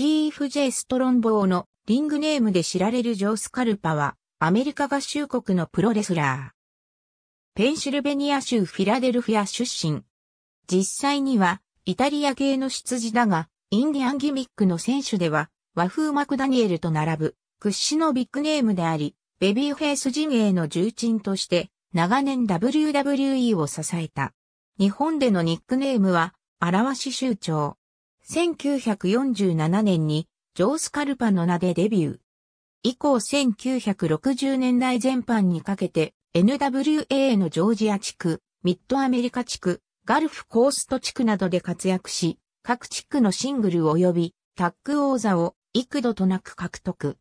チーフ・ジェイ・ストロンボーのリングネームで知られるジョー・スカルパは、アメリカ合衆国のプロレスラー。ペンシルベニア州フィラデルフィア出身。実際には、イタリア系の出自だが、インディアンギミックの選手では、和風マクダニエルと並ぶ、屈指のビッグネームであり、ベビーフェイス陣営の重鎮として、長年 WWE を支えた。日本でのニックネームは、あらわし州長。1947年にジョースカルパの名でデビュー。以降1960年代前半にかけて NWA のジョージア地区、ミッドアメリカ地区、ガルフコースト地区などで活躍し、各地区のシングル及びタッグ王座を幾度となく獲得。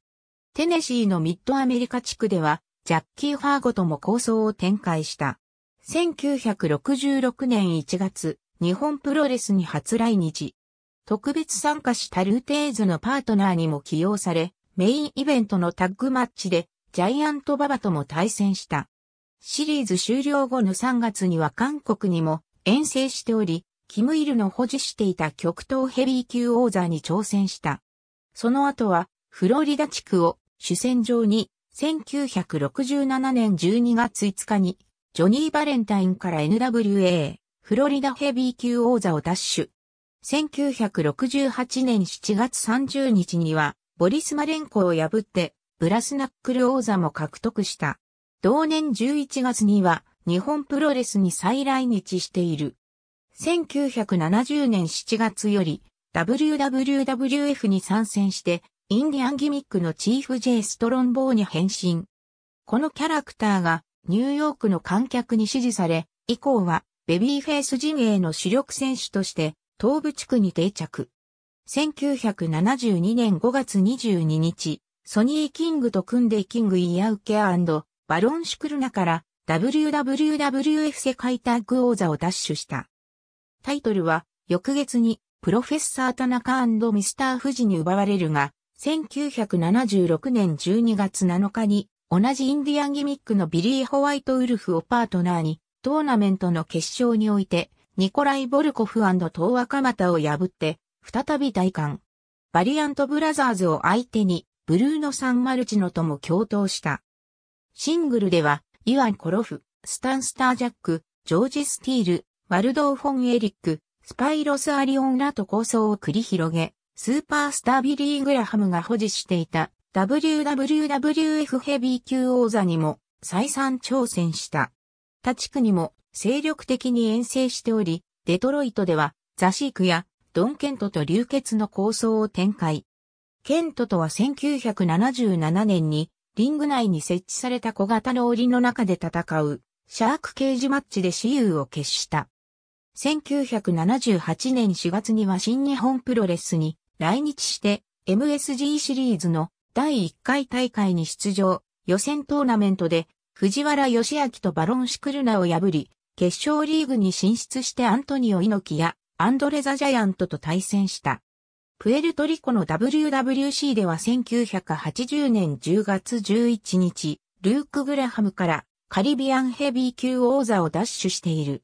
テネシーのミッドアメリカ地区では、ジャッキー・ファーゴとも構想を展開した。1966年1月、日本プロレスに初来日。特別参加したルーテーズのパートナーにも起用され、メインイベントのタッグマッチでジャイアントババとも対戦した。シリーズ終了後の3月には韓国にも遠征しており、キムイルの保持していた極東ヘビー級王座に挑戦した。その後はフロリダ地区を主戦場に1967年12月5日にジョニー・バレンタインから NWA フロリダヘビー級王座を奪取。1968年7月30日には、ボリスマレンコを破って、ブラスナックル王座も獲得した。同年11月には、日本プロレスに再来日している。1970年7月より、WWF に参戦して、インディアンギミックのチーフ J ストロンボーに変身。このキャラクターが、ニューヨークの観客に支持され、以降は、ベビーフェイス陣営の主力選手として、東部地区に定着。1972年5月22日、ソニー・キングと組んでキング・イヤウケアバロン・シュクルナから WWWF 世界タッグ王座を奪取した。タイトルは、翌月に、プロフェッサータナカミスター・フジに奪われるが、1976年12月7日に、同じインディアンギミックのビリー・ホワイト・ウルフをパートナーに、トーナメントの決勝において、ニコライ・ボルコフ東和蒲田を破って、再び大冠。バリアントブラザーズを相手に、ブルーノ・サン・マルチノとも共闘した。シングルでは、イワン・コロフ、スタン・スター・ジャック、ジョージ・スティール、ワルドー・フォン・エリック、スパイロス・アリオンらと構想を繰り広げ、スーパースタービリー・グラハムが保持していた WWF ヘビー級王座にも再三挑戦した。他地区にも精力的に遠征しており、デトロイトではザシークやドン・ケントと流血の構想を展開。ケントとは1977年にリング内に設置された小型の檻の中で戦うシャークケージマッチで私有を決した。1978年4月には新日本プロレスに来日して MSG シリーズの第1回大会に出場、予選トーナメントで藤原義明とバロンシクルナを破り、決勝リーグに進出してアントニオ猪木やアンドレザ・ジャイアントと対戦した。プエルトリコの WWC では1980年10月11日、ルーク・グラハムからカリビアンヘビー級王座を奪取している。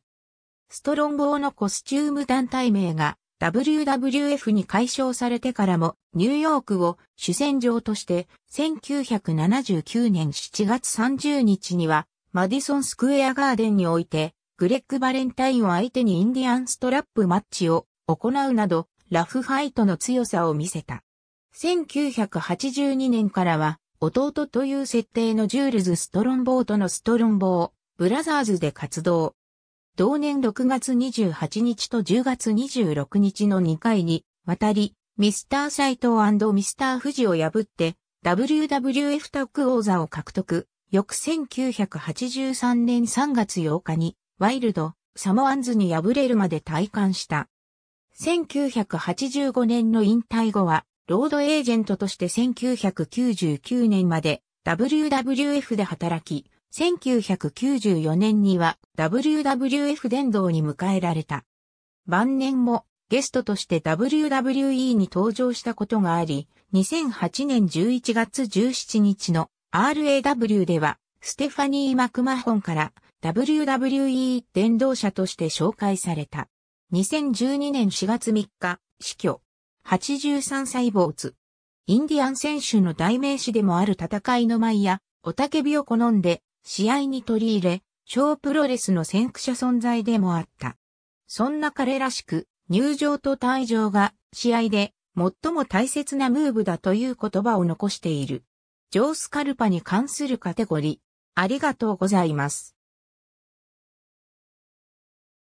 ストロンボーのコスチューム団体名が WWF に解消されてからもニューヨークを主戦場として1979年7月30日にはマディソンスクエアガーデンにおいてグレッグ・バレンタインを相手にインディアンストラップマッチを行うなど、ラフファイトの強さを見せた。1982年からは、弟という設定のジュールズ・ストロンボーとのストロンボー、ブラザーズで活動。同年6月28日と10月26日の2回に、渡り、ミスターサイトミスターフジを破って、WWF タッグ王座を獲得。翌1983年3月8日に、ワイルド、サモアンズに敗れるまで体感した。1985年の引退後は、ロードエージェントとして1999年まで WWF で働き、1994年には WWF 殿堂に迎えられた。晩年もゲストとして WWE に登場したことがあり、2008年11月17日の RAW ではステファニー・マクマホンから WWE 伝道者として紹介された。2012年4月3日、死去。83歳坊主。インディアン選手の代名詞でもある戦いの舞や、おたけびを好んで、試合に取り入れ、小プロレスの先駆者存在でもあった。そんな彼らしく、入場と退場が試合で最も大切なムーブだという言葉を残している。ジョースカルパに関するカテゴリー。ありがとうございます。